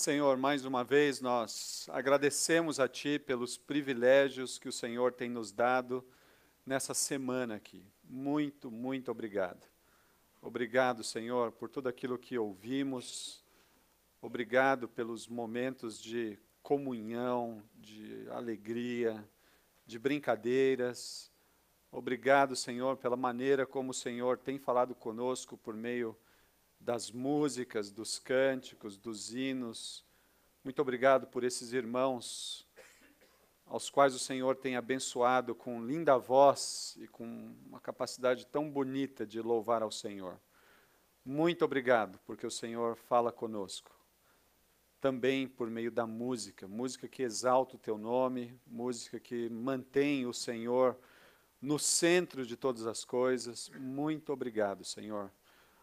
Senhor, mais uma vez nós agradecemos a Ti pelos privilégios que o Senhor tem nos dado nessa semana aqui. Muito, muito obrigado. Obrigado, Senhor, por tudo aquilo que ouvimos. Obrigado pelos momentos de comunhão, de alegria, de brincadeiras. Obrigado, Senhor, pela maneira como o Senhor tem falado conosco por meio de das músicas, dos cânticos, dos hinos. Muito obrigado por esses irmãos aos quais o Senhor tem abençoado com linda voz e com uma capacidade tão bonita de louvar ao Senhor. Muito obrigado, porque o Senhor fala conosco. Também por meio da música, música que exalta o teu nome, música que mantém o Senhor no centro de todas as coisas. Muito obrigado, Senhor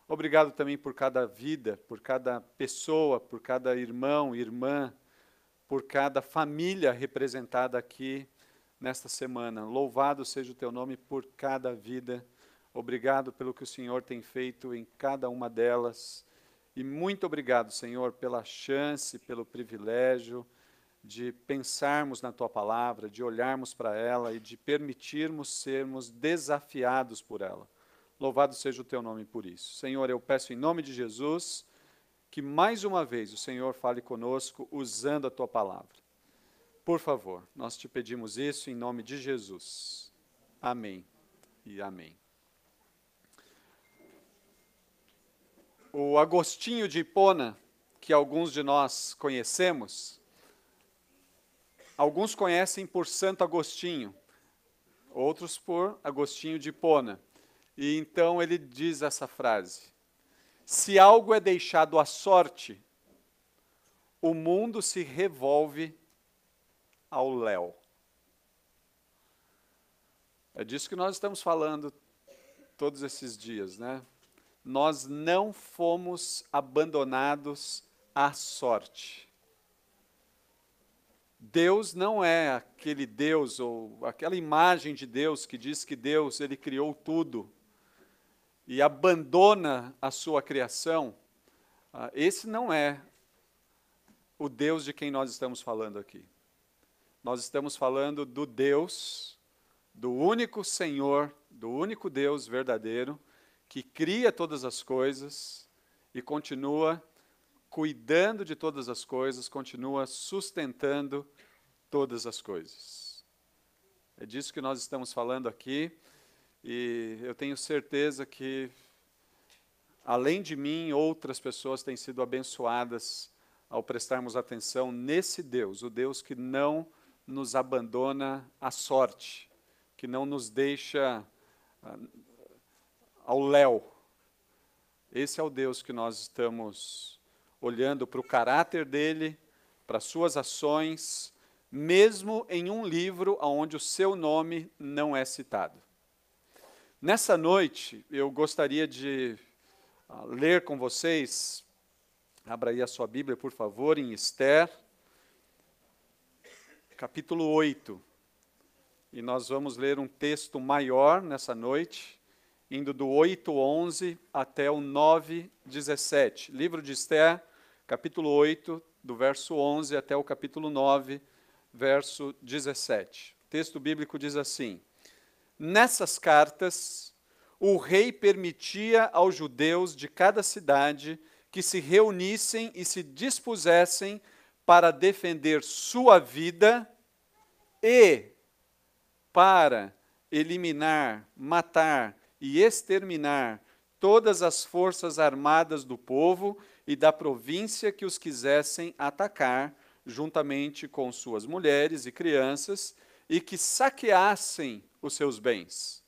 Obrigado também por cada vida, por cada pessoa, por cada irmão, irmã, por cada família representada aqui nesta semana. Louvado seja o teu nome por cada vida. Obrigado pelo que o Senhor tem feito em cada uma delas. E muito obrigado, Senhor, pela chance, pelo privilégio de pensarmos na tua palavra, de olharmos para ela e de permitirmos sermos desafiados por ela. Louvado seja o teu nome por isso. Senhor, eu peço em nome de Jesus que mais uma vez o Senhor fale conosco usando a tua palavra. Por favor, nós te pedimos isso em nome de Jesus. Amém e amém. O Agostinho de Hipona, que alguns de nós conhecemos, alguns conhecem por Santo Agostinho, outros por Agostinho de Hipona. E então ele diz essa frase: Se algo é deixado à sorte, o mundo se revolve ao léu. É disso que nós estamos falando todos esses dias, né? Nós não fomos abandonados à sorte. Deus não é aquele Deus ou aquela imagem de Deus que diz que Deus ele criou tudo e abandona a sua criação, ah, esse não é o Deus de quem nós estamos falando aqui. Nós estamos falando do Deus, do único Senhor, do único Deus verdadeiro, que cria todas as coisas e continua cuidando de todas as coisas, continua sustentando todas as coisas. É disso que nós estamos falando aqui. E eu tenho certeza que, além de mim, outras pessoas têm sido abençoadas ao prestarmos atenção nesse Deus, o Deus que não nos abandona à sorte, que não nos deixa ah, ao léu. Esse é o Deus que nós estamos olhando para o caráter dele, para suas ações, mesmo em um livro onde o seu nome não é citado. Nessa noite, eu gostaria de ah, ler com vocês, abra aí a sua Bíblia, por favor, em Esther, capítulo 8. E nós vamos ler um texto maior nessa noite, indo do 8:11 até o 9:17. Livro de Esther, capítulo 8, do verso 11 até o capítulo 9, verso 17. O texto bíblico diz assim: Nessas cartas, o rei permitia aos judeus de cada cidade que se reunissem e se dispusessem para defender sua vida e para eliminar, matar e exterminar todas as forças armadas do povo e da província que os quisessem atacar, juntamente com suas mulheres e crianças, e que saqueassem os seus bens.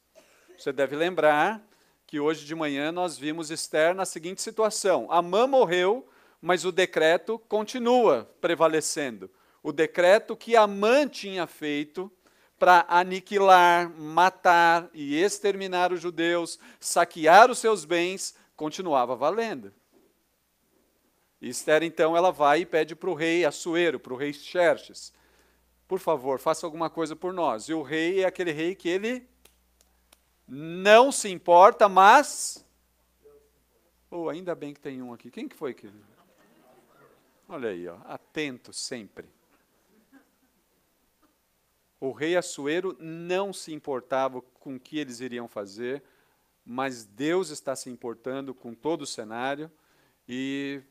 Você deve lembrar que hoje de manhã nós vimos Esther na seguinte situação: Amã morreu, mas o decreto continua prevalecendo. O decreto que Amã tinha feito para aniquilar, matar e exterminar os judeus, saquear os seus bens, continuava valendo. E Esther, então, ela vai e pede para o rei Assuero, para o rei Xerxes, por favor, faça alguma coisa por nós. E o rei é aquele rei que ele não se importa, mas. Oh, ainda bem que tem um aqui. Quem que foi que. Olha aí, ó, atento sempre. O rei Assuero não se importava com o que eles iriam fazer, mas Deus está se importando com todo o cenário e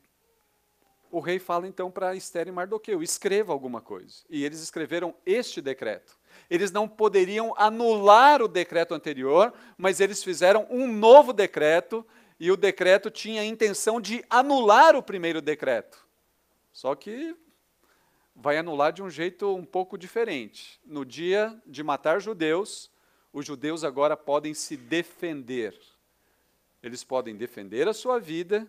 o rei fala então para Esther e Mardoqueu: escreva alguma coisa. E eles escreveram este decreto. Eles não poderiam anular o decreto anterior, mas eles fizeram um novo decreto, e o decreto tinha a intenção de anular o primeiro decreto. Só que vai anular de um jeito um pouco diferente. No dia de matar judeus, os judeus agora podem se defender. Eles podem defender a sua vida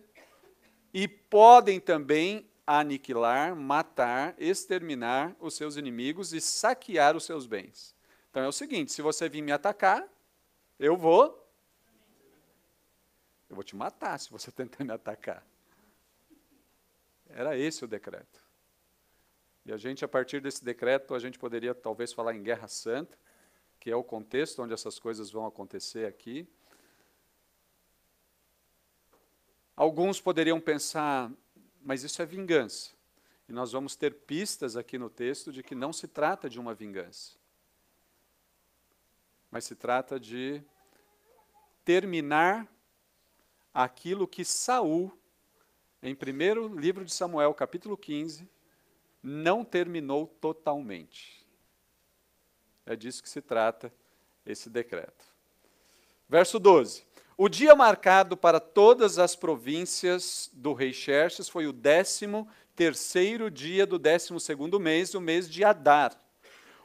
e podem também aniquilar, matar, exterminar os seus inimigos e saquear os seus bens. Então é o seguinte: se você vir me atacar, eu vou. Eu vou te matar se você tentar me atacar. Era esse o decreto. E a gente, a partir desse decreto, a gente poderia talvez falar em guerra santa, que é o contexto onde essas coisas vão acontecer aqui. Alguns poderiam pensar, mas isso é vingança. E nós vamos ter pistas aqui no texto de que não se trata de uma vingança, mas se trata de terminar aquilo que Saul, em primeiro livro de Samuel, capítulo 15, não terminou totalmente. É disso que se trata esse decreto. Verso 12. O dia marcado para todas as províncias do rei Xerxes foi o décimo terceiro dia do décimo segundo mês, o mês de Adar.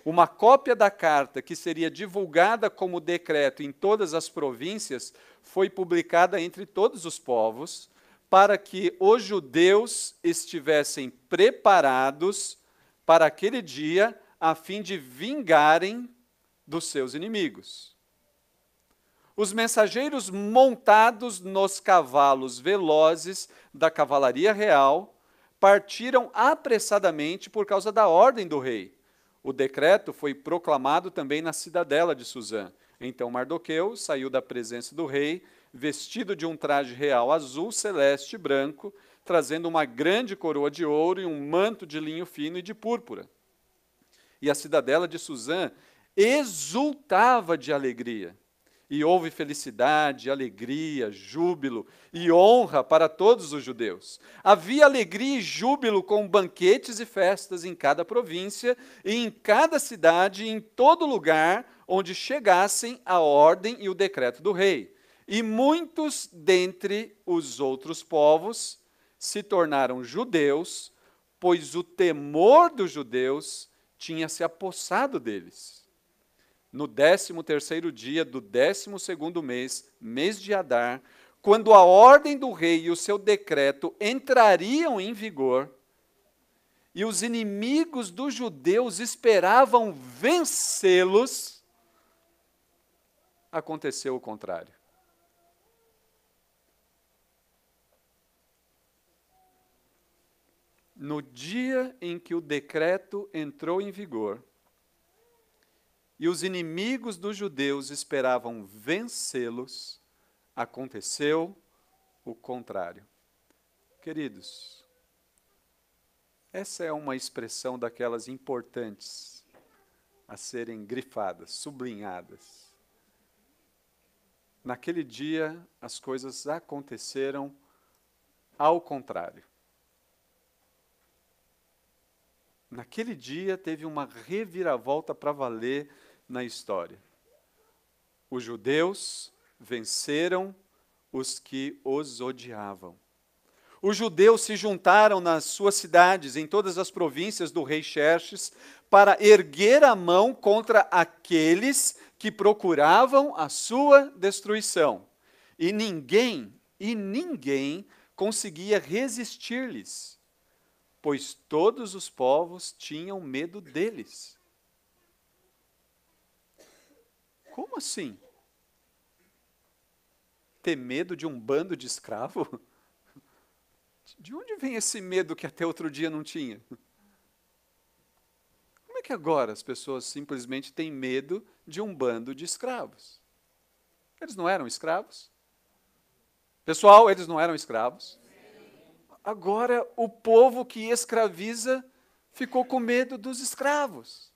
Uma cópia da carta que seria divulgada como decreto em todas as províncias foi publicada entre todos os povos para que os judeus estivessem preparados para aquele dia a fim de vingarem dos seus inimigos os mensageiros montados nos cavalos velozes da cavalaria real partiram apressadamente por causa da ordem do rei. O decreto foi proclamado também na cidadela de Suzã. Então Mardoqueu saiu da presença do rei, vestido de um traje real azul, celeste e branco, trazendo uma grande coroa de ouro e um manto de linho fino e de púrpura. E a cidadela de Suzã exultava de alegria e houve felicidade, alegria, júbilo e honra para todos os judeus. Havia alegria e júbilo com banquetes e festas em cada província e em cada cidade e em todo lugar onde chegassem a ordem e o decreto do rei. E muitos dentre os outros povos se tornaram judeus, pois o temor dos judeus tinha se apossado deles no décimo terceiro dia do décimo segundo mês, mês de Adar, quando a ordem do rei e o seu decreto entrariam em vigor, e os inimigos dos judeus esperavam vencê-los, aconteceu o contrário. No dia em que o decreto entrou em vigor, e os inimigos dos judeus esperavam vencê-los, aconteceu o contrário. Queridos, essa é uma expressão daquelas importantes a serem grifadas, sublinhadas. Naquele dia, as coisas aconteceram ao contrário. Naquele dia teve uma reviravolta para valer na história. Os judeus venceram os que os odiavam. Os judeus se juntaram nas suas cidades, em todas as províncias do rei Xerxes, para erguer a mão contra aqueles que procuravam a sua destruição. E ninguém, e ninguém conseguia resistir-lhes, pois todos os povos tinham medo deles. Como assim? Ter medo de um bando de escravo? De onde vem esse medo que até outro dia não tinha? Como é que agora as pessoas simplesmente têm medo de um bando de escravos? Eles não eram escravos? Pessoal, eles não eram escravos? Agora o povo que escraviza ficou com medo dos escravos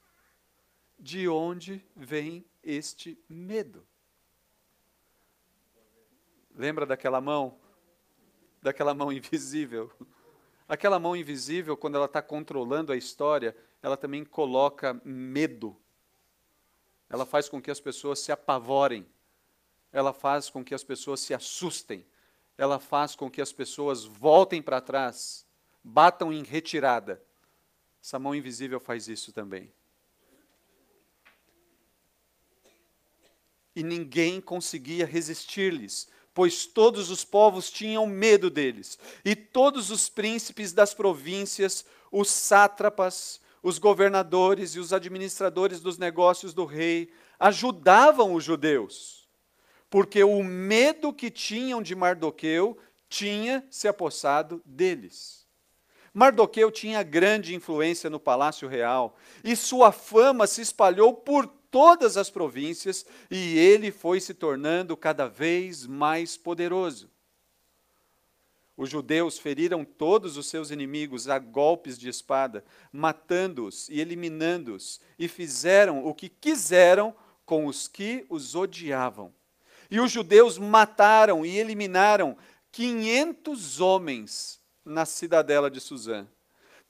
de onde vem este medo. Lembra daquela mão? Daquela mão invisível. Aquela mão invisível, quando ela está controlando a história, ela também coloca medo. Ela faz com que as pessoas se apavorem. Ela faz com que as pessoas se assustem. Ela faz com que as pessoas voltem para trás, batam em retirada. Essa mão invisível faz isso também. e ninguém conseguia resistir-lhes, pois todos os povos tinham medo deles, e todos os príncipes das províncias, os sátrapas, os governadores e os administradores dos negócios do rei ajudavam os judeus, porque o medo que tinham de Mardoqueu tinha se apossado deles. Mardoqueu tinha grande influência no palácio real e sua fama se espalhou por todas as províncias e ele foi se tornando cada vez mais poderoso. Os judeus feriram todos os seus inimigos a golpes de espada, matando-os e eliminando-os, e fizeram o que quiseram com os que os odiavam. E os judeus mataram e eliminaram 500 homens na cidadela de Suzã.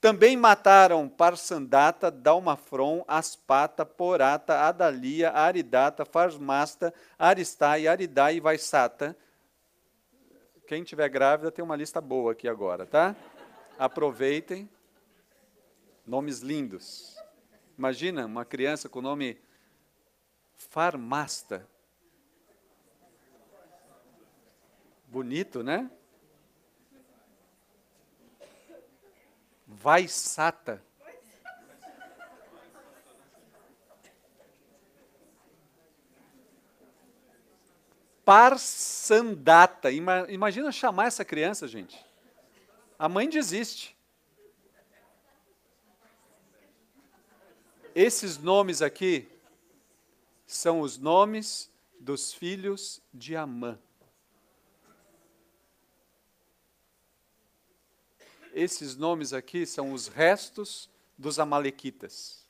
Também mataram Parsandata, Dalmafron, Aspata, Porata, Adalia, Aridata, Farmasta, Aristai, Aridai e Vaisata. Quem tiver grávida tem uma lista boa aqui agora, tá? Aproveitem. Nomes lindos. Imagina uma criança com o nome Farmasta. Bonito, né? Vai sata. Parsandata. Imagina chamar essa criança, gente. A mãe desiste. Esses nomes aqui são os nomes dos filhos de Amã. Esses nomes aqui são os restos dos Amalequitas,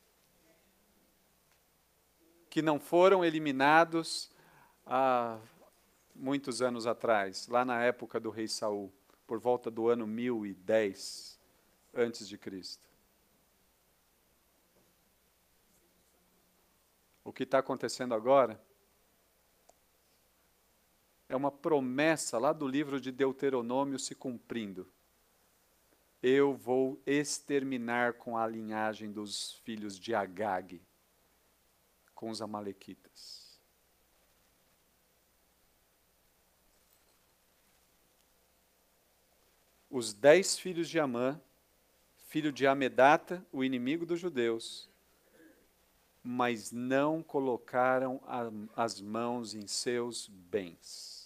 que não foram eliminados há muitos anos atrás, lá na época do rei Saul, por volta do ano 1010 antes de Cristo. O que está acontecendo agora é uma promessa lá do livro de Deuteronômio se cumprindo eu vou exterminar com a linhagem dos filhos de Agag, com os Amalequitas. Os dez filhos de Amã, filho de Amedata, o inimigo dos judeus, mas não colocaram a, as mãos em seus bens.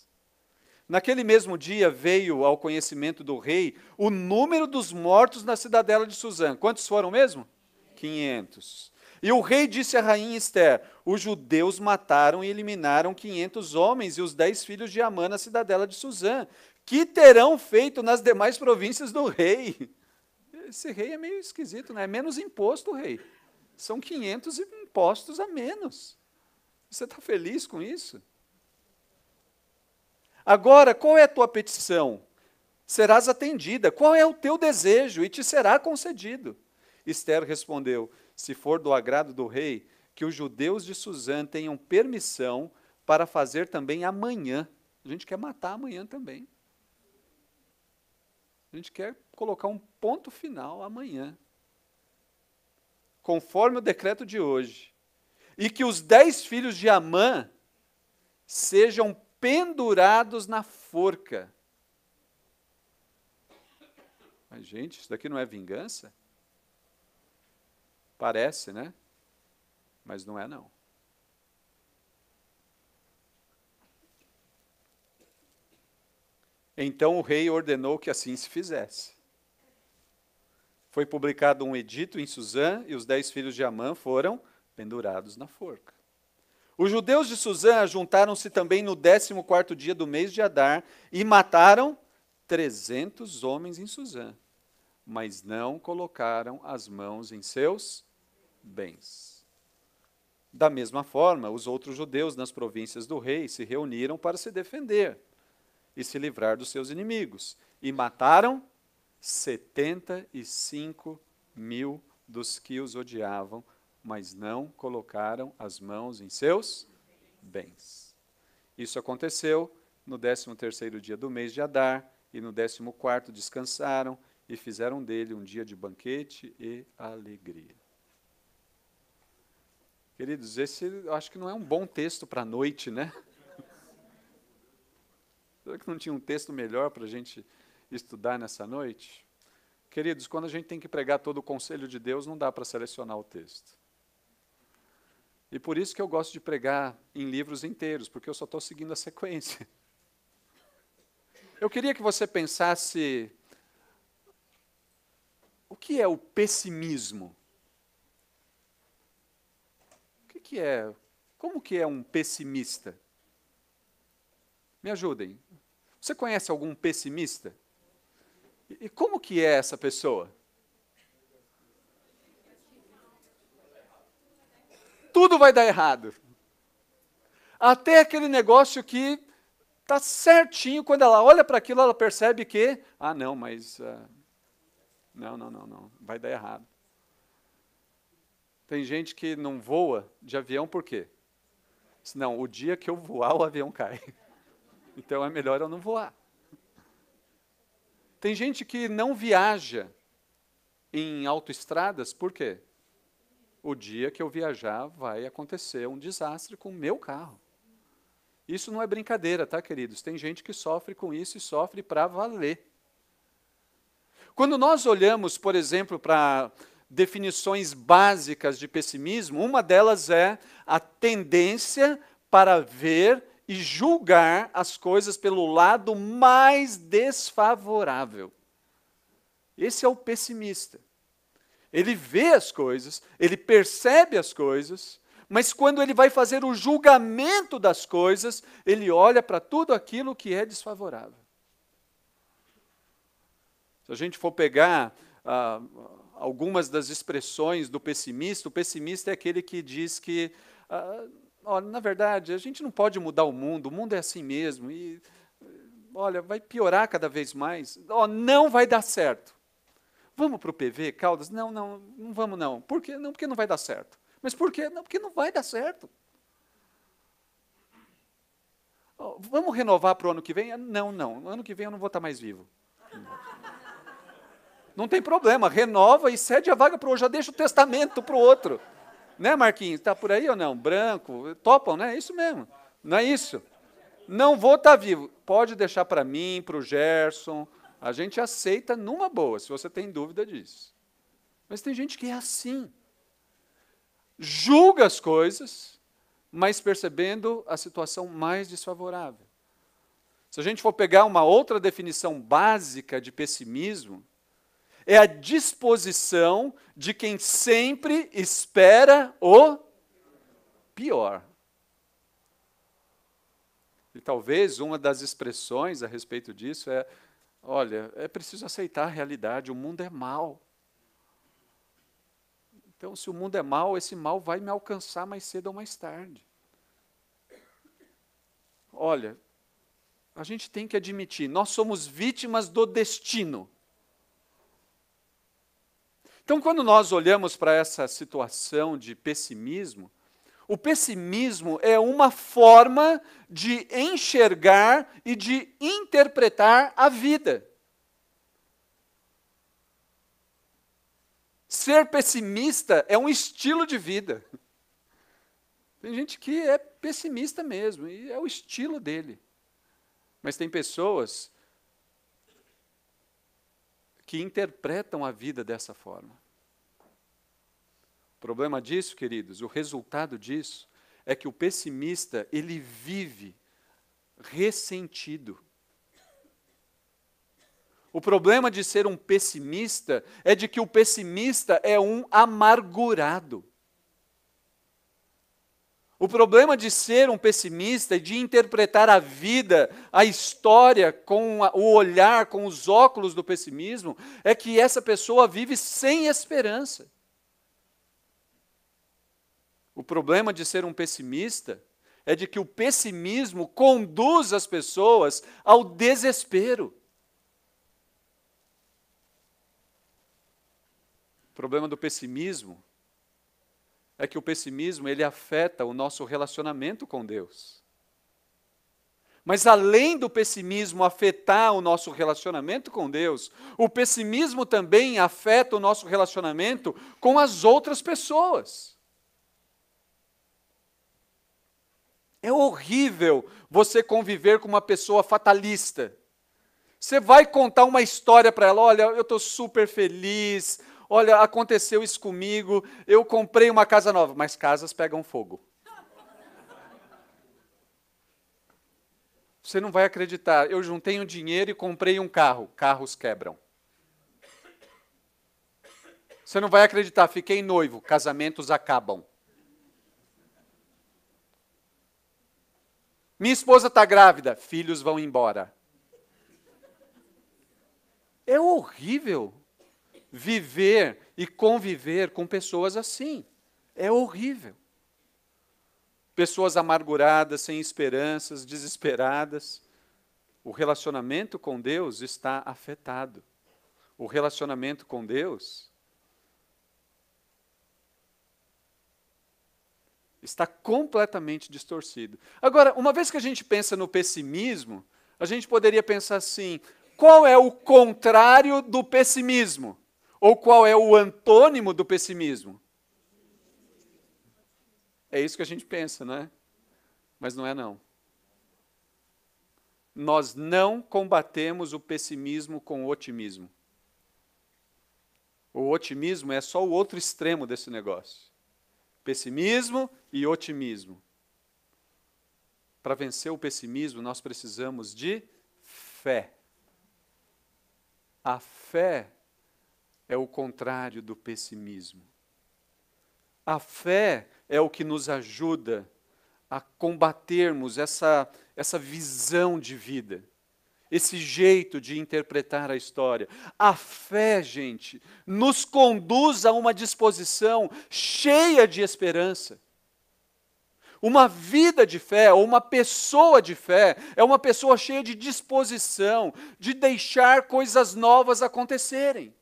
Naquele mesmo dia veio ao conhecimento do rei o número dos mortos na cidadela de Suzã. Quantos foram mesmo? 500. E o rei disse à rainha Esther: Os judeus mataram e eliminaram 500 homens e os dez filhos de Amã na cidadela de Suzã. Que terão feito nas demais províncias do rei? Esse rei é meio esquisito, né? É menos imposto o rei. São 500 impostos a menos. Você está feliz com isso? Agora, qual é a tua petição? Serás atendida. Qual é o teu desejo? E te será concedido. Esther respondeu: Se for do agrado do rei, que os judeus de Suzã tenham permissão para fazer também amanhã. A gente quer matar amanhã também. A gente quer colocar um ponto final amanhã. Conforme o decreto de hoje. E que os dez filhos de Amã sejam pendurados na forca. Mas, gente, isso daqui não é vingança? Parece, né? Mas não é, não. Então o rei ordenou que assim se fizesse. Foi publicado um edito em Suzã e os dez filhos de Amã foram pendurados na forca. Os judeus de Suzã juntaram-se também no 14 dia do mês de Adar e mataram 300 homens em Suzã, mas não colocaram as mãos em seus bens. Da mesma forma, os outros judeus nas províncias do rei se reuniram para se defender e se livrar dos seus inimigos, e mataram 75 mil dos que os odiavam mas não colocaram as mãos em seus bens. Isso aconteceu no décimo terceiro dia do mês de Adar, e no décimo quarto descansaram e fizeram dele um dia de banquete e alegria. Queridos, esse acho que não é um bom texto para a noite, né? Será que não tinha um texto melhor para a gente estudar nessa noite? Queridos, quando a gente tem que pregar todo o conselho de Deus, não dá para selecionar o texto. E por isso que eu gosto de pregar em livros inteiros, porque eu só estou seguindo a sequência. Eu queria que você pensasse o que é o pessimismo? O que, que é? Como que é um pessimista? Me ajudem. Você conhece algum pessimista? E como que é essa pessoa? tudo vai dar errado. Até aquele negócio que está certinho, quando ela olha para aquilo, ela percebe que, ah, não, mas. Uh, não, não, não, não, vai dar errado. Tem gente que não voa de avião por quê? Senão, o dia que eu voar, o avião cai. Então é melhor eu não voar. Tem gente que não viaja em autoestradas por quê? o dia que eu viajar vai acontecer um desastre com o meu carro. Isso não é brincadeira, tá, queridos? Tem gente que sofre com isso e sofre para valer. Quando nós olhamos, por exemplo, para definições básicas de pessimismo, uma delas é a tendência para ver e julgar as coisas pelo lado mais desfavorável. Esse é o pessimista. Ele vê as coisas, ele percebe as coisas, mas quando ele vai fazer o julgamento das coisas, ele olha para tudo aquilo que é desfavorável. Se a gente for pegar ah, algumas das expressões do pessimista, o pessimista é aquele que diz que, ah, olha, na verdade, a gente não pode mudar o mundo, o mundo é assim mesmo, e olha, vai piorar cada vez mais, oh, não vai dar certo. Vamos para o PV, Caldas? Não, não, não vamos não. Por quê? Não, porque não vai dar certo. Mas por quê? Não, porque não vai dar certo. Vamos renovar para o ano que vem? Não, não. Ano que vem eu não vou estar tá mais vivo. Não tem problema, renova e cede a vaga para o já deixa o testamento para o outro. Né, Marquinhos? Está por aí ou não? Branco, topam, né? É isso mesmo. Não é isso? Não vou estar tá vivo. Pode deixar para mim, para o Gerson, a gente aceita numa boa, se você tem dúvida disso. Mas tem gente que é assim. Julga as coisas, mas percebendo a situação mais desfavorável. Se a gente for pegar uma outra definição básica de pessimismo, é a disposição de quem sempre espera o pior. E talvez uma das expressões a respeito disso é Olha, é preciso aceitar a realidade, o mundo é mal. Então, se o mundo é mal, esse mal vai me alcançar mais cedo ou mais tarde. Olha, a gente tem que admitir, nós somos vítimas do destino. Então, quando nós olhamos para essa situação de pessimismo, o pessimismo é uma forma de enxergar e de interpretar a vida. Ser pessimista é um estilo de vida. Tem gente que é pessimista mesmo, e é o estilo dele. Mas tem pessoas que interpretam a vida dessa forma. O problema disso, queridos, o resultado disso é que o pessimista, ele vive ressentido. O problema de ser um pessimista é de que o pessimista é um amargurado. O problema de ser um pessimista e de interpretar a vida, a história, com o olhar, com os óculos do pessimismo, é que essa pessoa vive sem esperança. O problema de ser um pessimista é de que o pessimismo conduz as pessoas ao desespero. O problema do pessimismo é que o pessimismo ele afeta o nosso relacionamento com Deus. Mas além do pessimismo afetar o nosso relacionamento com Deus, o pessimismo também afeta o nosso relacionamento com as outras pessoas. É horrível você conviver com uma pessoa fatalista. Você vai contar uma história para ela: olha, eu estou super feliz, olha, aconteceu isso comigo, eu comprei uma casa nova. Mas casas pegam fogo. Você não vai acreditar. Eu juntei um dinheiro e comprei um carro. Carros quebram. Você não vai acreditar. Fiquei noivo. Casamentos acabam. Minha esposa está grávida, filhos vão embora. É horrível viver e conviver com pessoas assim. É horrível. Pessoas amarguradas, sem esperanças, desesperadas. O relacionamento com Deus está afetado. O relacionamento com Deus está completamente distorcido. Agora, uma vez que a gente pensa no pessimismo, a gente poderia pensar assim: qual é o contrário do pessimismo? Ou qual é o antônimo do pessimismo? É isso que a gente pensa, né? Mas não é não. Nós não combatemos o pessimismo com o otimismo. O otimismo é só o outro extremo desse negócio pessimismo e otimismo. Para vencer o pessimismo, nós precisamos de fé. A fé é o contrário do pessimismo. A fé é o que nos ajuda a combatermos essa, essa visão de vida esse jeito de interpretar a história. A fé, gente, nos conduz a uma disposição cheia de esperança. Uma vida de fé, ou uma pessoa de fé, é uma pessoa cheia de disposição, de deixar coisas novas acontecerem.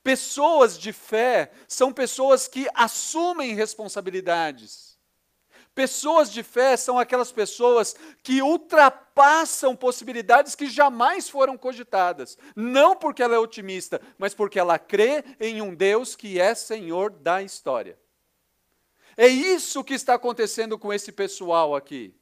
Pessoas de fé são pessoas que assumem responsabilidades Pessoas de fé são aquelas pessoas que ultrapassam possibilidades que jamais foram cogitadas. Não porque ela é otimista, mas porque ela crê em um Deus que é Senhor da história. É isso que está acontecendo com esse pessoal aqui.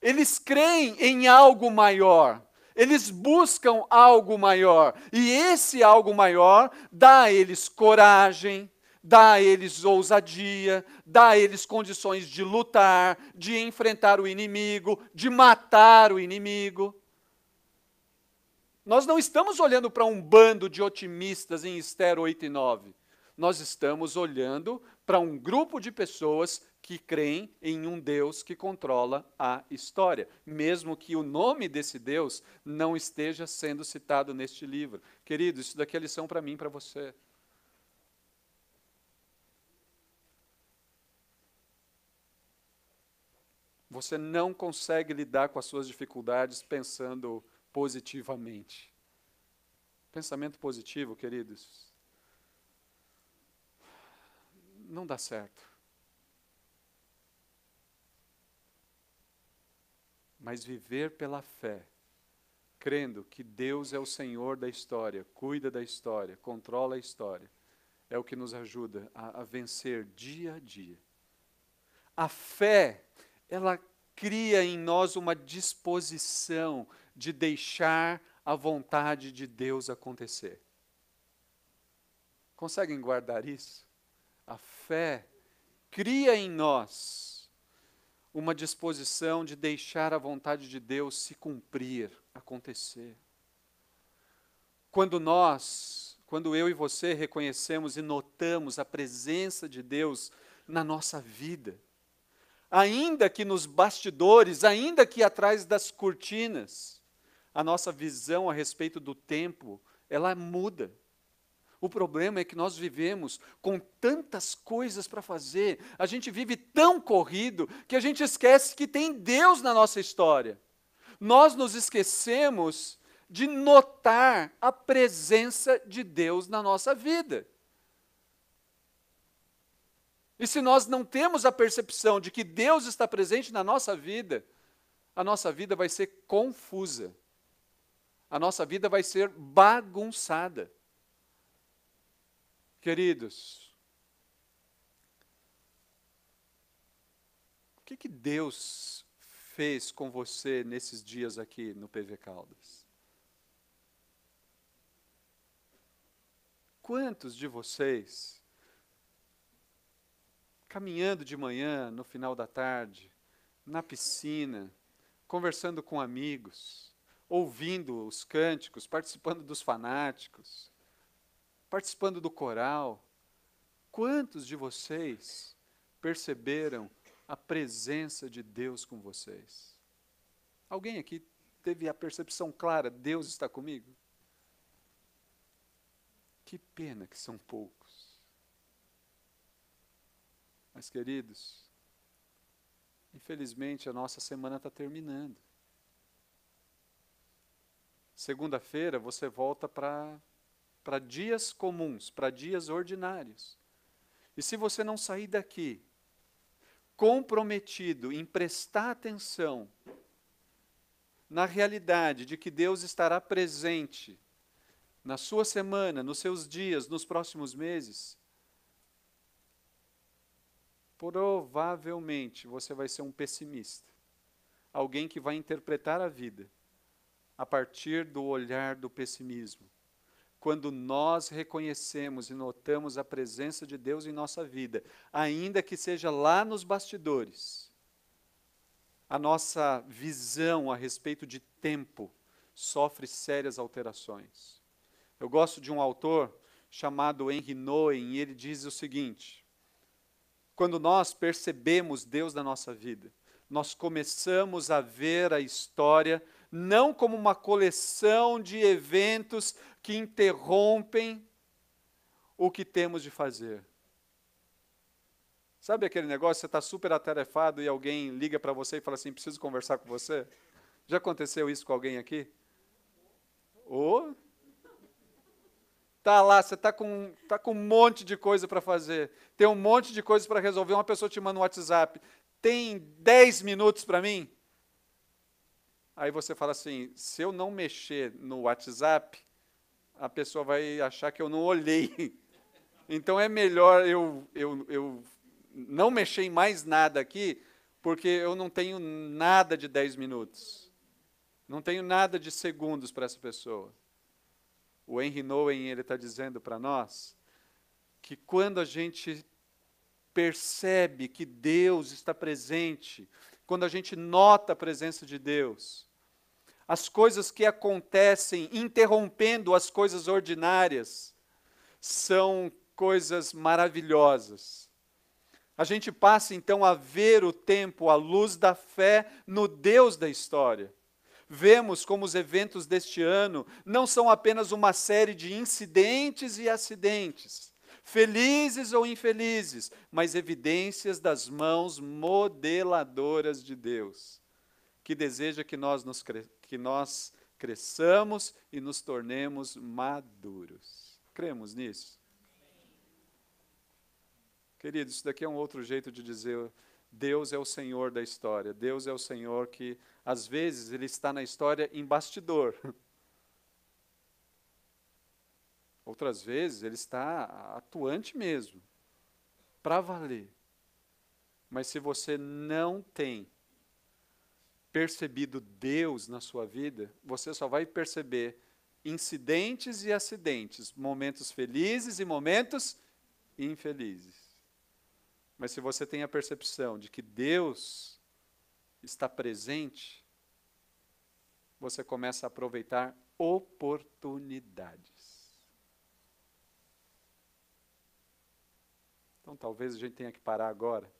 Eles creem em algo maior. Eles buscam algo maior. E esse algo maior dá a eles coragem, dá a eles ousadia, dá a eles condições de lutar, de enfrentar o inimigo, de matar o inimigo. Nós não estamos olhando para um bando de otimistas em Esther 8 e 9. Nós estamos olhando para um grupo de pessoas que creem em um Deus que controla a história, mesmo que o nome desse Deus não esteja sendo citado neste livro. Querido, isso daqui é lição para mim, para você. Você não consegue lidar com as suas dificuldades pensando positivamente. Pensamento positivo, queridos, não dá certo. Mas viver pela fé, crendo que Deus é o Senhor da história, cuida da história, controla a história, é o que nos ajuda a, a vencer dia a dia. A fé ela cria em nós uma disposição de deixar a vontade de Deus acontecer. Conseguem guardar isso? A fé cria em nós uma disposição de deixar a vontade de Deus se cumprir, acontecer. Quando nós, quando eu e você reconhecemos e notamos a presença de Deus na nossa vida, ainda que nos bastidores, ainda que atrás das cortinas, a nossa visão a respeito do tempo, ela muda. O problema é que nós vivemos com tantas coisas para fazer, a gente vive tão corrido que a gente esquece que tem Deus na nossa história. Nós nos esquecemos de notar a presença de Deus na nossa vida. E se nós não temos a percepção de que Deus está presente na nossa vida, a nossa vida vai ser confusa. A nossa vida vai ser bagunçada. Queridos, o que, que Deus fez com você nesses dias aqui no PV Caldas? Quantos de vocês caminhando de manhã, no final da tarde, na piscina, conversando com amigos, ouvindo os cânticos, participando dos fanáticos, participando do coral. Quantos de vocês perceberam a presença de Deus com vocês? Alguém aqui teve a percepção clara: Deus está comigo? Que pena que são poucos. Mas, queridos, infelizmente a nossa semana está terminando. Segunda-feira você volta para dias comuns, para dias ordinários. E se você não sair daqui comprometido em prestar atenção na realidade de que Deus estará presente na sua semana, nos seus dias, nos próximos meses, provavelmente você vai ser um pessimista, alguém que vai interpretar a vida a partir do olhar do pessimismo. Quando nós reconhecemos e notamos a presença de Deus em nossa vida, ainda que seja lá nos bastidores, a nossa visão a respeito de tempo sofre sérias alterações. Eu gosto de um autor chamado Henry Noen, e ele diz o seguinte: quando nós percebemos Deus na nossa vida, nós começamos a ver a história não como uma coleção de eventos que interrompem o que temos de fazer. Sabe aquele negócio, você está super atarefado e alguém liga para você e fala assim, preciso conversar com você? Já aconteceu isso com alguém aqui? Ou Tá lá, você tá com, tá com um monte de coisa para fazer, tem um monte de coisa para resolver, uma pessoa te manda um WhatsApp, tem 10 minutos para mim? Aí você fala assim: se eu não mexer no WhatsApp, a pessoa vai achar que eu não olhei. Então é melhor eu, eu, eu não mexer em mais nada aqui, porque eu não tenho nada de 10 minutos. Não tenho nada de segundos para essa pessoa. O Henry Nowen ele está dizendo para nós que quando a gente percebe que Deus está presente, quando a gente nota a presença de Deus, as coisas que acontecem interrompendo as coisas ordinárias são coisas maravilhosas. A gente passa então a ver o tempo à luz da fé no Deus da história. Vemos como os eventos deste ano não são apenas uma série de incidentes e acidentes, felizes ou infelizes, mas evidências das mãos modeladoras de Deus, que deseja que nós, nos, que nós cresçamos e nos tornemos maduros. Cremos nisso? Queridos, isso daqui é um outro jeito de dizer: Deus é o Senhor da história, Deus é o Senhor que às vezes ele está na história em bastidor. Outras vezes ele está atuante mesmo, para valer. Mas se você não tem percebido Deus na sua vida, você só vai perceber incidentes e acidentes, momentos felizes e momentos infelizes. Mas se você tem a percepção de que Deus está presente, você começa a aproveitar oportunidades. Então talvez a gente tenha que parar agora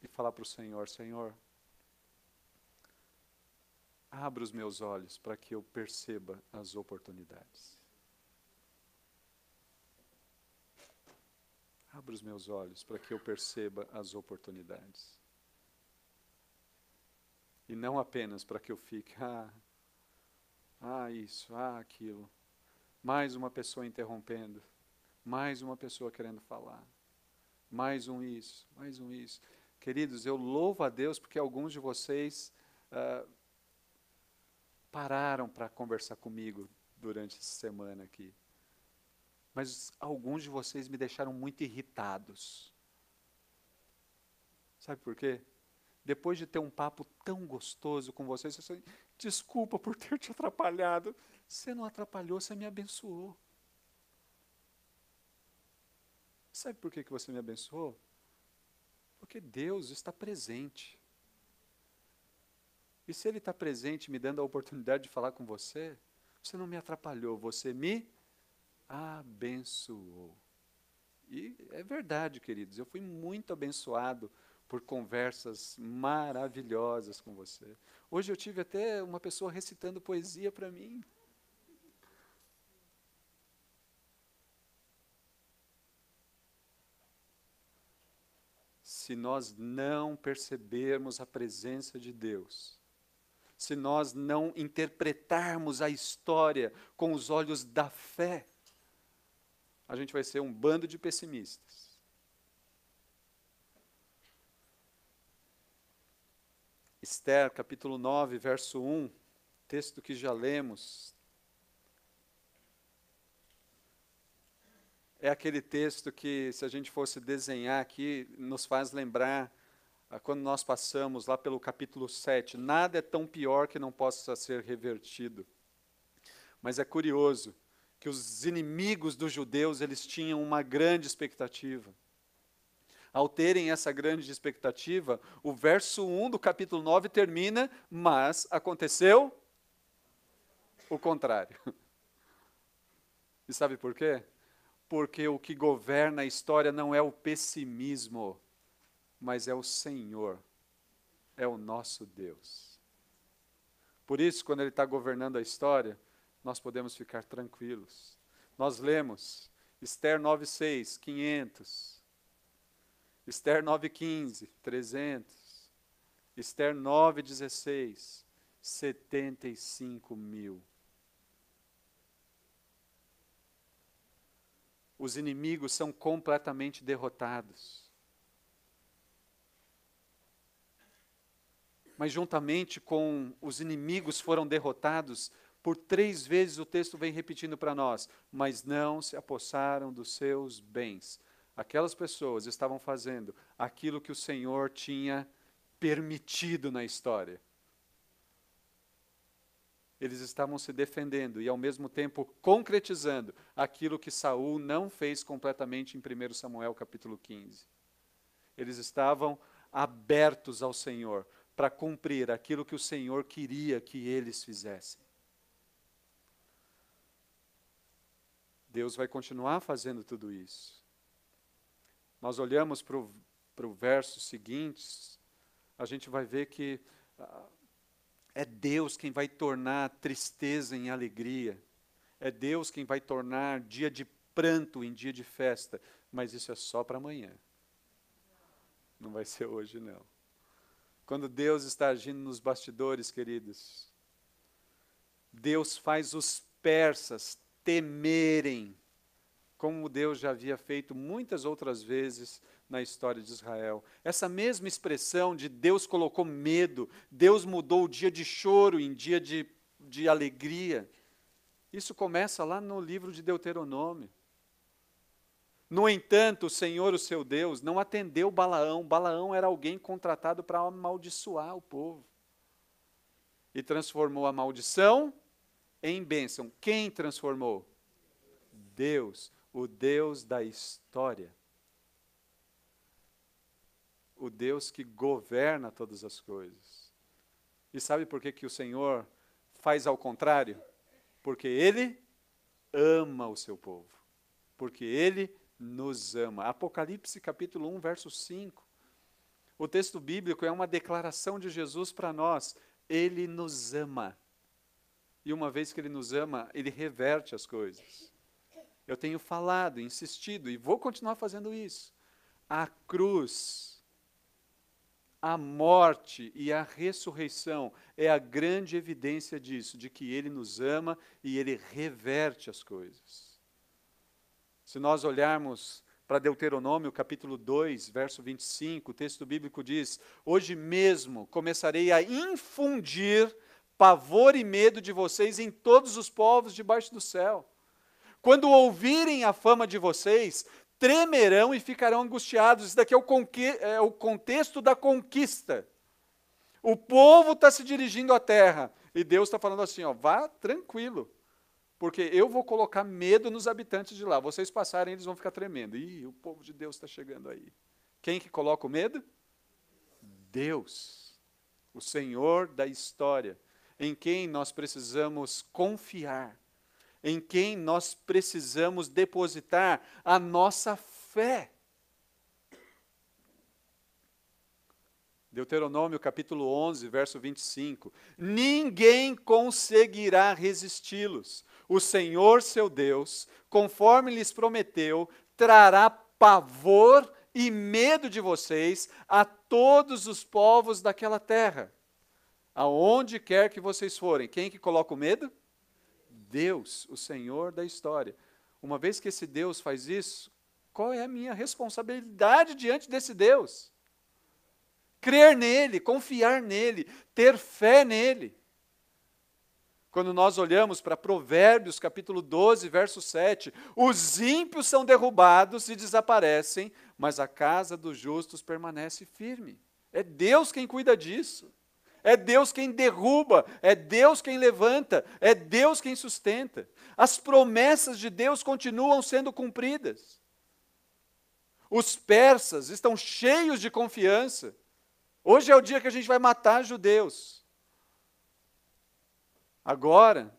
e falar para o Senhor: Senhor, abra os meus olhos para que eu perceba as oportunidades. Abra os meus olhos para que eu perceba as oportunidades. E não apenas para que eu fique, ah, ah, isso, ah, aquilo. Mais uma pessoa interrompendo. Mais uma pessoa querendo falar. Mais um isso, mais um isso. Queridos, eu louvo a Deus porque alguns de vocês ah, pararam para conversar comigo durante essa semana aqui. Mas alguns de vocês me deixaram muito irritados. Sabe por quê? depois de ter um papo tão gostoso com você, você assim, desculpa por ter te atrapalhado. Você não atrapalhou, você me abençoou. Sabe por que, que você me abençoou? Porque Deus está presente. E se Ele está presente, me dando a oportunidade de falar com você, você não me atrapalhou, você me abençoou. E é verdade, queridos, eu fui muito abençoado por conversas maravilhosas com você. Hoje eu tive até uma pessoa recitando poesia para mim. Se nós não percebermos a presença de Deus, se nós não interpretarmos a história com os olhos da fé, a gente vai ser um bando de pessimistas Esther, capítulo 9, verso 1, texto que já lemos. É aquele texto que, se a gente fosse desenhar aqui, nos faz lembrar ah, quando nós passamos lá pelo capítulo 7. Nada é tão pior que não possa ser revertido. Mas é curioso que os inimigos dos judeus, eles tinham uma grande expectativa ao terem essa grande expectativa, o verso 1 do capítulo 9 termina, mas aconteceu o contrário. E sabe por quê? Porque o que governa a história não é o pessimismo, mas é o Senhor, é o nosso Deus. Por isso, quando Ele está governando a história, nós podemos ficar tranquilos. Nós lemos Esther 9,6, 500. Esther 9,15, 300. Esther 9,16, 75 mil. Os inimigos são completamente derrotados. Mas juntamente com os inimigos foram derrotados, por três vezes o texto vem repetindo para nós: mas não se apossaram dos seus bens aquelas pessoas estavam fazendo aquilo que o Senhor tinha permitido na história. Eles estavam se defendendo e ao mesmo tempo concretizando aquilo que Saul não fez completamente em 1 Samuel capítulo 15. Eles estavam abertos ao Senhor para cumprir aquilo que o Senhor queria que eles fizessem. Deus vai continuar fazendo tudo isso nós olhamos para o verso seguinte, a gente vai ver que ah, é Deus quem vai tornar tristeza em alegria, é Deus quem vai tornar dia de pranto em dia de festa, mas isso é só para amanhã. Não vai ser hoje, não. Quando Deus está agindo nos bastidores, queridos, Deus faz os persas temerem como Deus já havia feito muitas outras vezes na história de Israel. Essa mesma expressão de Deus colocou medo, Deus mudou o dia de choro em dia de, de alegria. Isso começa lá no livro de Deuteronômio. No entanto, o Senhor, o seu Deus, não atendeu Balaão. Balaão era alguém contratado para amaldiçoar o povo. E transformou a maldição em bênção. Quem transformou? Deus o Deus da história, o Deus que governa todas as coisas. E sabe por que, que o Senhor faz ao contrário? Porque Ele ama o seu povo, porque Ele nos ama. Apocalipse capítulo 1, verso 5. O texto bíblico é uma declaração de Jesus para nós. Ele nos ama. E uma vez que Ele nos ama, Ele reverte as coisas. Eu tenho falado, insistido e vou continuar fazendo isso. A cruz, a morte e a ressurreição é a grande evidência disso, de que Ele nos ama e Ele reverte as coisas. Se nós olharmos para Deuteronômio, capítulo 2, verso 25, o texto bíblico diz: Hoje mesmo começarei a infundir pavor e medo de vocês em todos os povos debaixo do céu. Quando ouvirem a fama de vocês, tremerão e ficarão angustiados. Isso daqui é o, é o contexto da conquista. O povo está se dirigindo à terra. E Deus está falando assim: ó, vá tranquilo, porque eu vou colocar medo nos habitantes de lá. Vocês passarem, eles vão ficar tremendo. Ih, o povo de Deus está chegando aí. Quem que coloca o medo? Deus, o Senhor da história, em quem nós precisamos confiar em quem nós precisamos depositar a nossa fé. Deuteronômio capítulo 11, verso 25: Ninguém conseguirá resisti-los. O Senhor seu Deus, conforme lhes prometeu, trará pavor e medo de vocês a todos os povos daquela terra. Aonde quer que vocês forem, quem que coloca o medo? Deus, o Senhor da história, uma vez que esse Deus faz isso, qual é a minha responsabilidade diante desse Deus? Crer nele, confiar nele, ter fé nele. Quando nós olhamos para Provérbios, capítulo 12, verso 7, os ímpios são derrubados e desaparecem, mas a casa dos justos permanece firme. É Deus quem cuida disso. É Deus quem derruba, é Deus quem levanta, é Deus quem sustenta. As promessas de Deus continuam sendo cumpridas. Os persas estão cheios de confiança. Hoje é o dia que a gente vai matar judeus. Agora,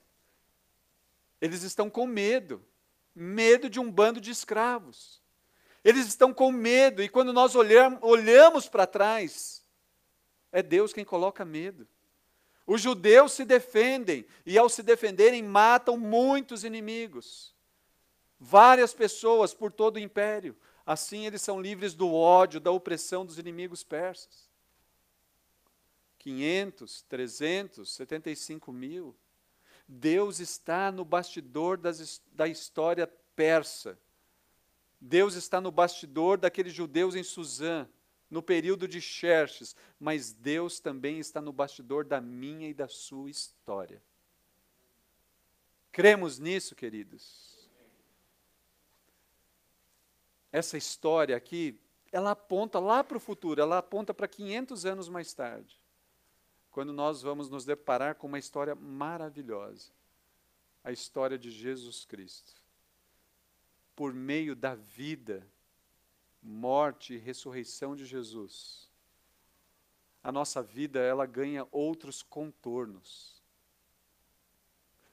eles estão com medo medo de um bando de escravos. Eles estão com medo, e quando nós olhamos, olhamos para trás, é Deus quem coloca medo. Os judeus se defendem e, ao se defenderem, matam muitos inimigos. Várias pessoas por todo o império. Assim eles são livres do ódio, da opressão dos inimigos persas. 500, 300, 75 mil. Deus está no bastidor das, da história persa. Deus está no bastidor daqueles judeus em Suzã no período de Xerxes, mas Deus também está no bastidor da minha e da sua história. Cremos nisso, queridos? Essa história aqui, ela aponta lá para o futuro, ela aponta para 500 anos mais tarde, quando nós vamos nos deparar com uma história maravilhosa a história de Jesus Cristo. Por meio da vida morte e ressurreição de Jesus, a nossa vida ela ganha outros contornos.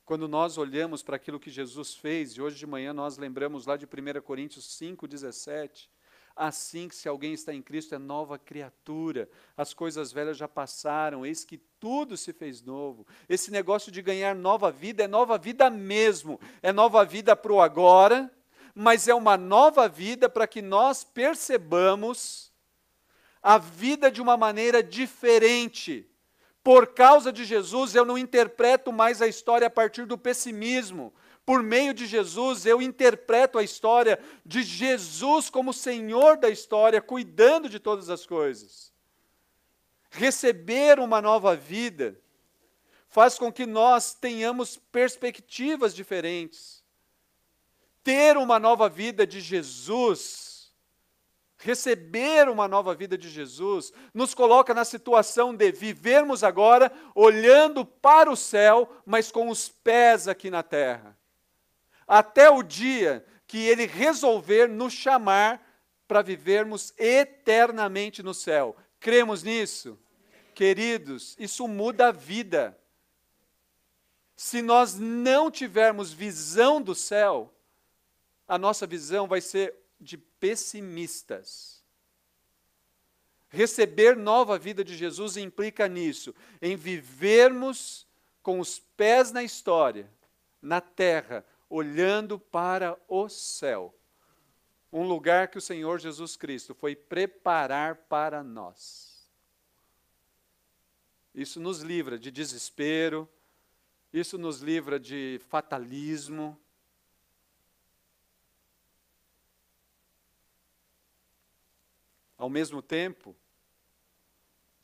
Quando nós olhamos para aquilo que Jesus fez, e hoje de manhã nós lembramos lá de 1 Coríntios 5,17, assim que se alguém está em Cristo é nova criatura, as coisas velhas já passaram, eis que tudo se fez novo. Esse negócio de ganhar nova vida é nova vida mesmo, é nova vida para o agora, mas é uma nova vida para que nós percebamos a vida de uma maneira diferente. Por causa de Jesus, eu não interpreto mais a história a partir do pessimismo. Por meio de Jesus, eu interpreto a história de Jesus como Senhor da história, cuidando de todas as coisas. Receber uma nova vida faz com que nós tenhamos perspectivas diferentes ter uma nova vida de Jesus, receber uma nova vida de Jesus, nos coloca na situação de vivermos agora olhando para o céu, mas com os pés aqui na terra. Até o dia que ele resolver nos chamar para vivermos eternamente no céu. Cremos nisso? Queridos, isso muda a vida. Se nós não tivermos visão do céu, a nossa visão vai ser de pessimistas. Receber nova vida de Jesus implica nisso, em vivermos com os pés na história, na terra, olhando para o céu. Um lugar que o Senhor Jesus Cristo foi preparar para nós. Isso nos livra de desespero, isso nos livra de fatalismo, Ao mesmo tempo,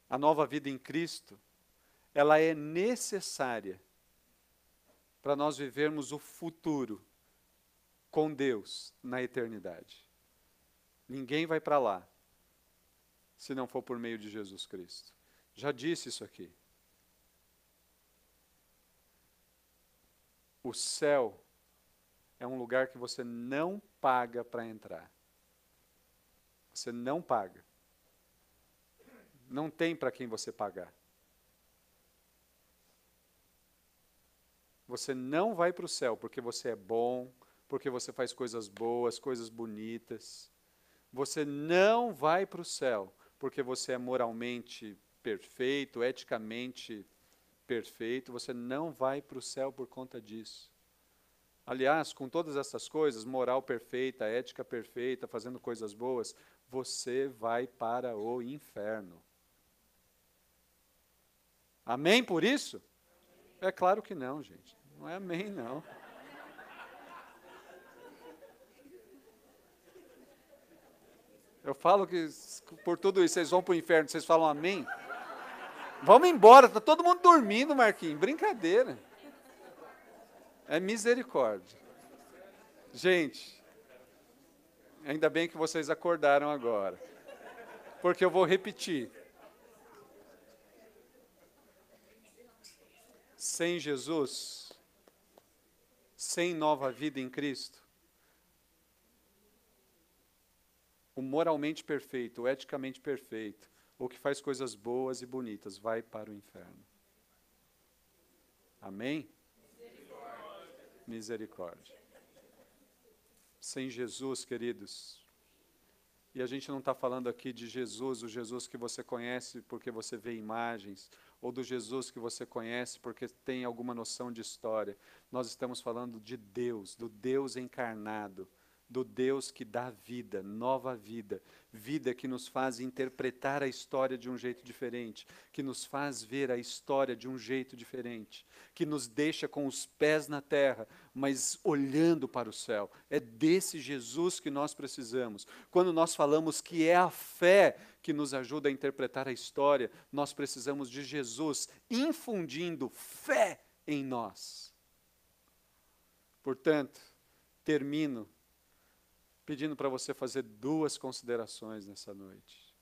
a nova vida em Cristo, ela é necessária para nós vivermos o futuro com Deus na eternidade. Ninguém vai para lá se não for por meio de Jesus Cristo. Já disse isso aqui. O céu é um lugar que você não paga para entrar. Você não paga. Não tem para quem você pagar. Você não vai para o céu porque você é bom, porque você faz coisas boas, coisas bonitas. Você não vai para o céu porque você é moralmente perfeito, eticamente perfeito. Você não vai para o céu por conta disso. Aliás, com todas essas coisas, moral perfeita, ética perfeita, fazendo coisas boas, você vai para o inferno. Amém por isso? É claro que não, gente. Não é amém, não. Eu falo que por tudo isso vocês vão para o inferno, vocês falam amém? Vamos embora, está todo mundo dormindo, Marquinhos. Brincadeira. É misericórdia. Gente, Ainda bem que vocês acordaram agora. Porque eu vou repetir. Sem Jesus, sem nova vida em Cristo, o moralmente perfeito, o eticamente perfeito, ou que faz coisas boas e bonitas, vai para o inferno. Amém? Misericórdia. Misericórdia sem Jesus, queridos. E a gente não está falando aqui de Jesus, o Jesus que você conhece porque você vê imagens, ou do Jesus que você conhece porque tem alguma noção de história. Nós estamos falando de Deus, do Deus encarnado do Deus que dá vida, nova vida, vida que nos faz interpretar a história de um jeito diferente, que nos faz ver a história de um jeito diferente, que nos deixa com os pés na terra, mas olhando para o céu. É desse Jesus que nós precisamos. Quando nós falamos que é a fé que nos ajuda a interpretar a história, nós precisamos de Jesus infundindo fé em nós. Portanto, termino pedindo para você fazer duas considerações nessa noite.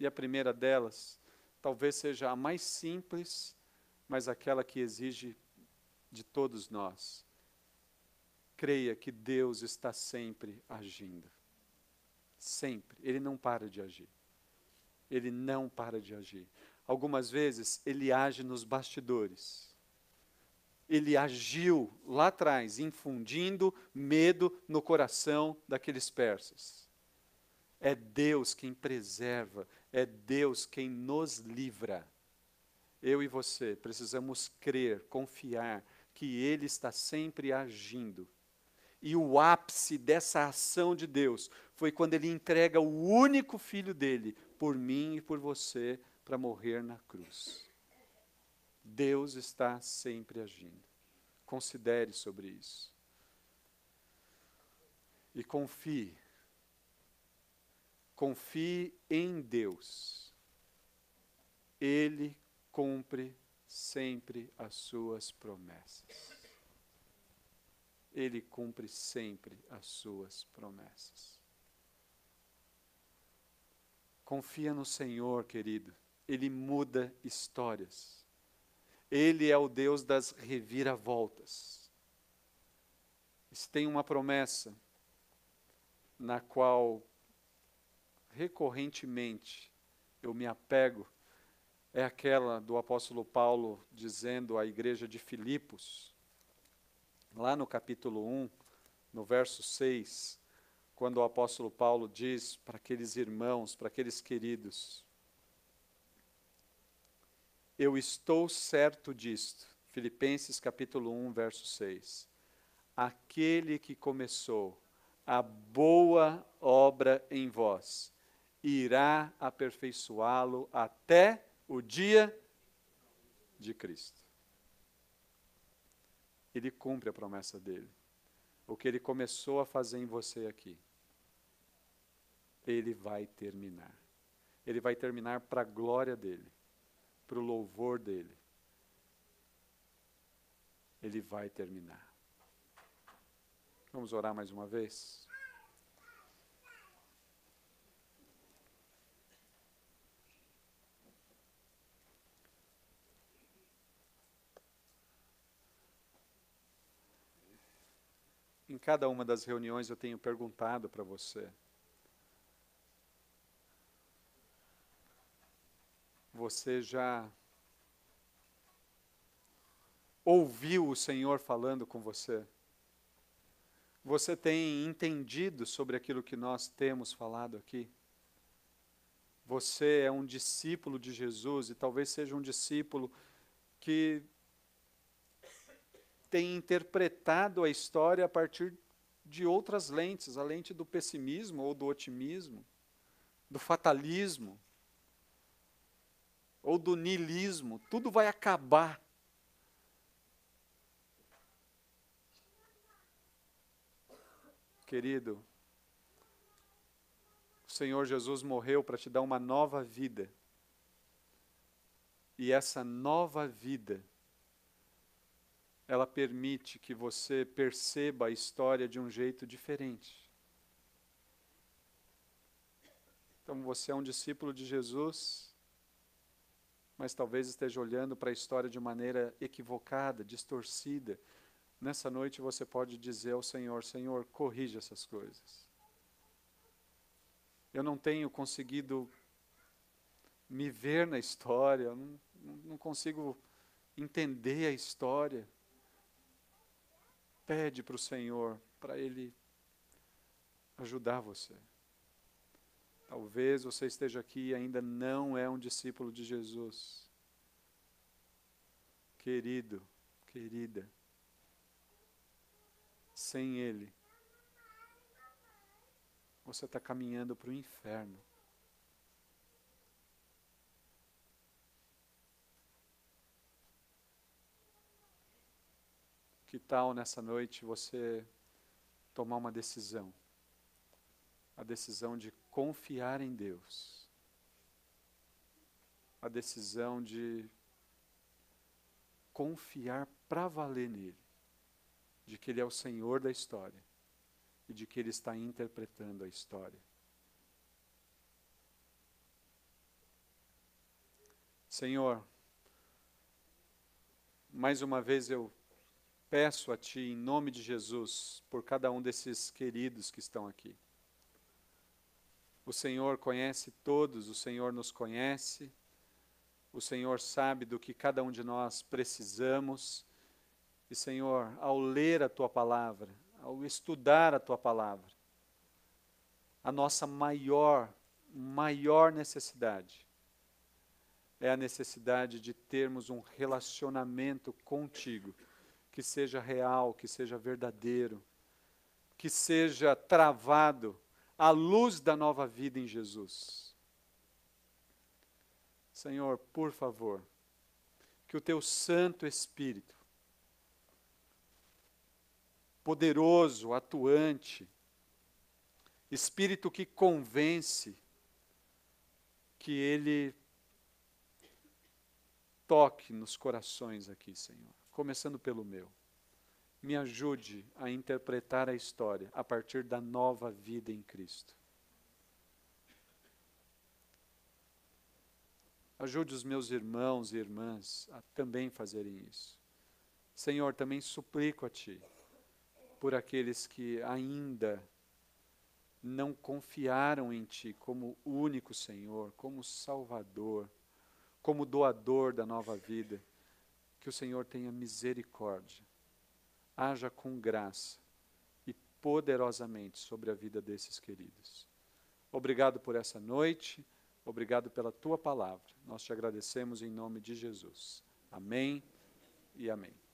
E a primeira delas, talvez seja a mais simples, mas aquela que exige de todos nós. Creia que Deus está sempre agindo. Sempre. Ele não para de agir. Ele não para de agir. Algumas vezes ele age nos bastidores ele agiu lá atrás, infundindo medo no coração daqueles persas. É Deus quem preserva, é Deus quem nos livra. Eu e você precisamos crer, confiar que Ele está sempre agindo. E o ápice dessa ação de Deus foi quando Ele entrega o único filho dele por mim e por você para morrer na cruz. Deus está sempre agindo. Considere sobre isso. E confie. Confie em Deus. Ele cumpre sempre as suas promessas. Ele cumpre sempre as suas promessas. Confia no Senhor, querido. Ele muda histórias. Ele é o Deus das reviravoltas. Se tem uma promessa na qual recorrentemente eu me apego, é aquela do apóstolo Paulo dizendo à igreja de Filipos, lá no capítulo 1, no verso 6, quando o apóstolo Paulo diz para aqueles irmãos, para aqueles queridos, eu estou certo disto. Filipenses capítulo 1, verso 6. Aquele que começou a boa obra em vós irá aperfeiçoá-lo até o dia de Cristo. Ele cumpre a promessa dele. O que ele começou a fazer em você aqui, ele vai terminar. Ele vai terminar para a glória dele para o louvor dele, ele vai terminar. Vamos orar mais uma vez? Em cada uma das reuniões eu tenho perguntado para você. Você já ouviu o Senhor falando com você? Você tem entendido sobre aquilo que nós temos falado aqui? Você é um discípulo de Jesus e talvez seja um discípulo que tem interpretado a história a partir de outras lentes, a lente do pessimismo ou do otimismo, do fatalismo, ou do niilismo, tudo vai acabar. Querido, o Senhor Jesus morreu para te dar uma nova vida. E essa nova vida, ela permite que você perceba a história de um jeito diferente. Então você é um discípulo de Jesus mas talvez esteja olhando para a história de maneira equivocada, distorcida. Nessa noite você pode dizer ao Senhor: Senhor, corrija essas coisas. Eu não tenho conseguido me ver na história, não, não consigo entender a história. Pede para o Senhor, para Ele ajudar você. Talvez você esteja aqui e ainda não é um discípulo de Jesus. Querido, querida, sem Ele, você está caminhando para o inferno. Que tal nessa noite você tomar uma decisão? A decisão de confiar em Deus. A decisão de confiar para valer nele, de que ele é o Senhor da história e de que ele está interpretando a história. Senhor, mais uma vez eu peço a Ti, em nome de Jesus, por cada um desses queridos que estão aqui. O Senhor conhece todos, o Senhor nos conhece, o Senhor sabe do que cada um de nós precisamos. E, Senhor, ao ler a tua palavra, ao estudar a tua palavra, a nossa maior, maior necessidade é a necessidade de termos um relacionamento contigo que seja real, que seja verdadeiro, que seja travado a luz da nova vida em Jesus. Senhor, por favor, que o teu Santo Espírito, poderoso, atuante, Espírito que convence, que ele toque nos corações aqui, Senhor, começando pelo meu me ajude a interpretar a história a partir da nova vida em Cristo. Ajude os meus irmãos e irmãs a também fazerem isso. Senhor, também suplico a Ti por aqueles que ainda não confiaram em Ti como único Senhor, como Salvador, como doador da nova vida, que o Senhor tenha misericórdia haja com graça e poderosamente sobre a vida desses queridos. Obrigado por essa noite, obrigado pela tua palavra. Nós te agradecemos em nome de Jesus. Amém e amém.